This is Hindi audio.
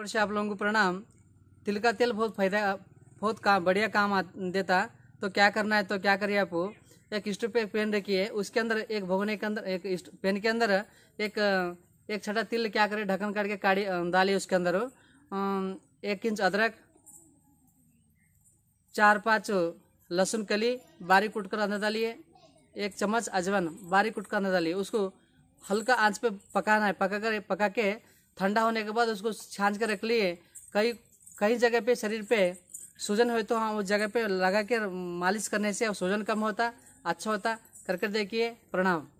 ईश्वर से आप लोगों को प्रणाम तिल का तेल बहुत फायदा बहुत काम बढ़िया काम देता तो क्या करना है तो क्या करिए आप एक स्टोव पे पेन रखिए उसके अंदर एक भगोने के अंदर एक पेन के अंदर एक एक छठा तिल क्या करें ढक्कन करके काढ़ी डालिए उसके अंदर एक इंच अदरक चार पाँच लहसुन कली बारीक कूट कर अंदर डालिए एक चम्मच अजवन बारीक कूट कर अंदर डालिए उसको हल्का आंच पे पकाना है पका कर पका के ठंडा होने के बाद उसको छांच कर रख लिए कई कई जगह पे शरीर पे सूजन हो तो हाँ उस जगह पे लगा के मालिश करने से सूजन कम होता अच्छा होता करके देखिए प्रणाम